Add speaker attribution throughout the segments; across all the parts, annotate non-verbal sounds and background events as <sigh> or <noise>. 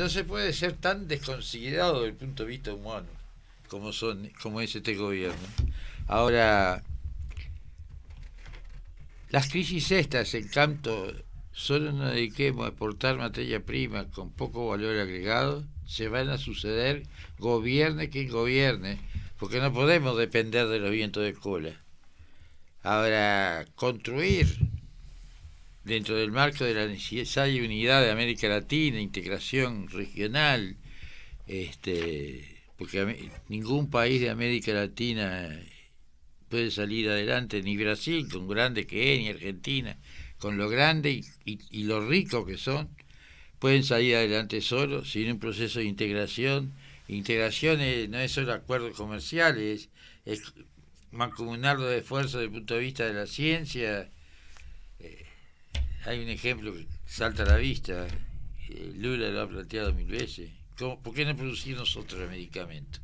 Speaker 1: no se puede ser tan desconsiderado desde el punto de vista humano como son como es este gobierno. Ahora las crisis estas, en tanto solo nos dediquemos a exportar materia prima con poco valor agregado, se van a suceder gobierne quien gobierne, porque no podemos depender de los vientos de cola. Ahora, construir dentro del marco de la necesidad y unidad de América Latina, integración regional, este, porque ningún país de América Latina puede salir adelante, ni Brasil, con grande que es, ni Argentina, con lo grande y, lo rico que son, pueden salir adelante solo, sin un proceso de integración. Integración no es solo acuerdos comerciales, es mancomunar los esfuerzos desde el punto de vista de la ciencia. Eh, hay un ejemplo que salta a la vista. Eh, Lula lo ha planteado mil veces. ¿Por qué no producir nosotros medicamentos?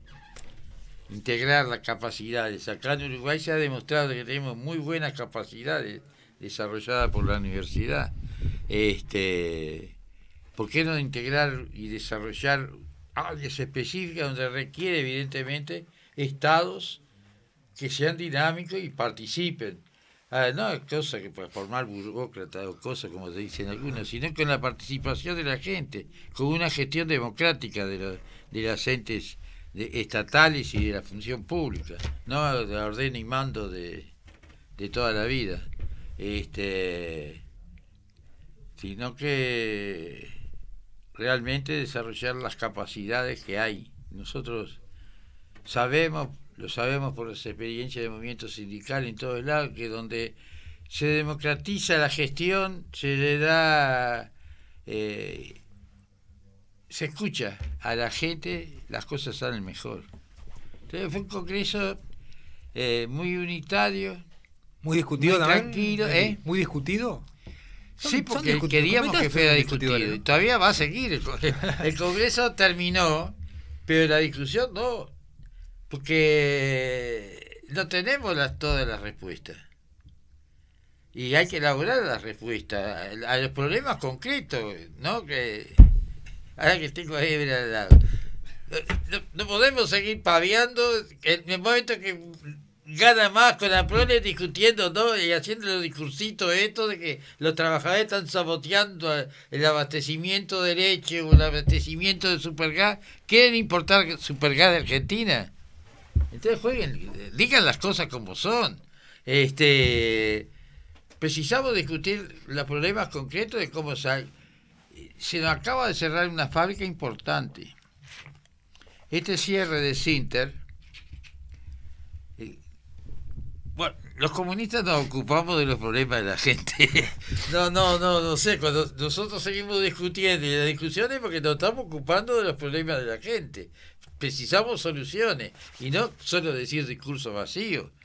Speaker 1: Integrar las capacidades. Acá en Uruguay se ha demostrado que tenemos muy buenas capacidades desarrolladas por la universidad. Este, ¿Por qué no integrar y desarrollar áreas específicas donde requiere, evidentemente, estados que sean dinámicos y participen? Ah, no es cosa que para formar burócrata o cosas como se dicen algunos, sino con la participación de la gente, con una gestión democrática de, las entes estatales y de la función pública, no de orden y mando de, de toda la vida, este, sino que realmente desarrollar las capacidades que hay. Nosotros sabemos lo sabemos por las experiencias de movimiento sindical en todos lados, que donde se democratiza la gestión, se le da, eh, se escucha a la gente, las cosas salen mejor. Entonces fue un congreso eh, muy unitario. Muy discutido también Tranquilo, ¿eh? Muy discutido. Sí, porque queríamos que fuera discutido. todavía va a seguir. El, el Congreso terminó, pero la discusión no. Porque no tenemos las, todas las respuestas. Y hay que elaborar las respuestas a, los problemas concretos, ¿no? Que, ahora que tengo a al lado. No, podemos seguir paviando en el momento que gana más con la prole discutiendo ¿no? y haciendo los discursitos esto de que los trabajadores están saboteando el abastecimiento de leche o el abastecimiento de supergas quieren importar supergas de Argentina entonces jueguen, digan las cosas como son. Este, precisamos pues discutir los problemas concretos de cómo se, se nos acaba de cerrar una fábrica importante. Este cierre de Sinter, eh, bueno, los comunistas nos ocupamos de los problemas de la gente. <laughs> No, no, no, no sé. nosotros seguimos discutiendo y las discusiones porque nos estamos ocupando de los problemas de la gente precisamos soluciones y no solo decir discursos vacíos.